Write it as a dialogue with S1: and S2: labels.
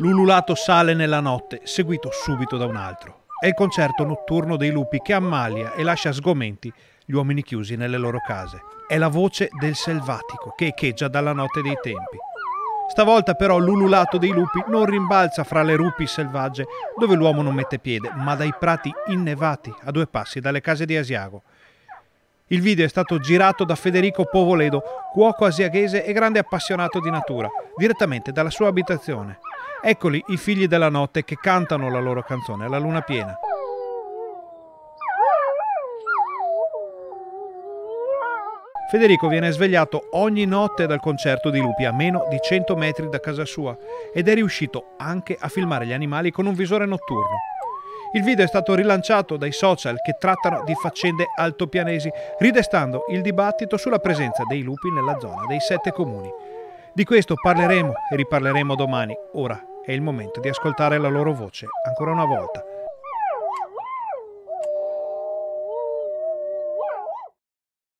S1: L'ululato sale nella notte, seguito subito da un altro. È il concerto notturno dei lupi che ammalia e lascia sgomenti gli uomini chiusi nelle loro case. È la voce del selvatico che echeggia dalla notte dei tempi. Stavolta però l'ululato dei lupi non rimbalza fra le rupi selvagge dove l'uomo non mette piede, ma dai prati innevati a due passi dalle case di Asiago. Il video è stato girato da Federico Povoledo, cuoco asiaghese e grande appassionato di natura, direttamente dalla sua abitazione. Eccoli i figli della notte che cantano la loro canzone, alla luna piena. Federico viene svegliato ogni notte dal concerto di lupi a meno di 100 metri da casa sua ed è riuscito anche a filmare gli animali con un visore notturno. Il video è stato rilanciato dai social che trattano di faccende altopianesi, ridestando il dibattito sulla presenza dei lupi nella zona dei sette comuni. Di questo parleremo e riparleremo domani. Ora è il momento di ascoltare la loro voce ancora una volta.